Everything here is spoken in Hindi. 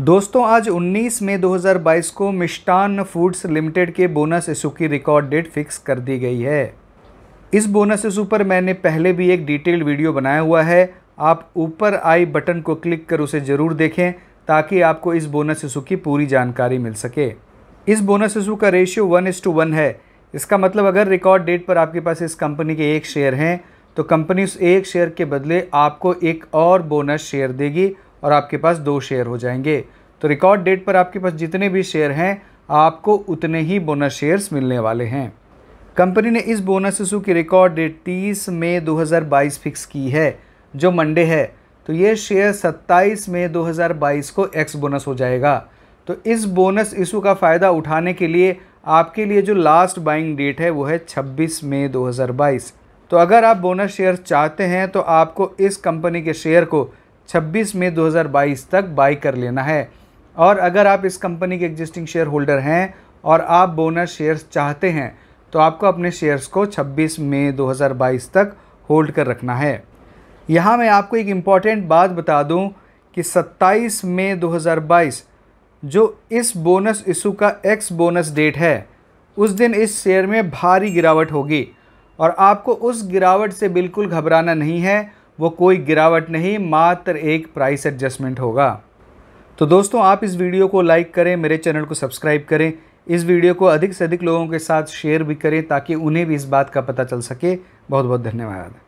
दोस्तों आज 19 मई 2022 को मिष्टान फूड्स लिमिटेड के बोनस इशू की रिकॉर्ड डेट फिक्स कर दी गई है इस बोनस इशू पर मैंने पहले भी एक डिटेल्ड वीडियो बनाया हुआ है आप ऊपर आई बटन को क्लिक कर उसे ज़रूर देखें ताकि आपको इस बोनस इशू की पूरी जानकारी मिल सके इस बोनस इशू का ratio one is to one है इसका मतलब अगर रिकॉर्ड डेट पर आपके पास इस कंपनी के एक शेयर हैं तो कंपनी उस एक शेयर के बदले आपको एक और बोनस शेयर देगी और आपके पास दो शेयर हो जाएंगे तो रिकॉर्ड डेट पर आपके पास जितने भी शेयर हैं आपको उतने ही बोनस शेयर्स मिलने वाले हैं कंपनी ने इस बोनस इशू की रिकॉर्ड डेट 30 मई 2022 फिक्स की है जो मंडे है तो ये शेयर 27 मई 2022 को एक्स बोनस हो जाएगा तो इस बोनस इशू का फ़ायदा उठाने के लिए आपके लिए जो लास्ट बाइंग डेट है वो है 26 मई 2022 तो अगर आप बोनस शेयर चाहते हैं तो आपको इस कंपनी के शेयर को 26 मई 2022 तक बाई कर लेना है और अगर आप इस कंपनी के एग्जिस्टिंग शेयर होल्डर हैं और आप बोनस शेयर्स चाहते हैं तो आपको अपने शेयर्स को 26 मई 2022 तक होल्ड कर रखना है यहाँ मैं आपको एक इम्पॉर्टेंट बात बता दूँ कि 27 मई 2022 जो इस बोनस इशू का एक्स बोनस डेट है उस दिन इस शेयर में भारी गिरावट होगी और आपको उस गिरावट से बिल्कुल घबराना नहीं है वो कोई गिरावट नहीं मात्र एक प्राइस एडजस्टमेंट होगा तो दोस्तों आप इस वीडियो को लाइक करें मेरे चैनल को सब्सक्राइब करें इस वीडियो को अधिक से अधिक लोगों के साथ शेयर भी करें ताकि उन्हें भी इस बात का पता चल सके बहुत बहुत धन्यवाद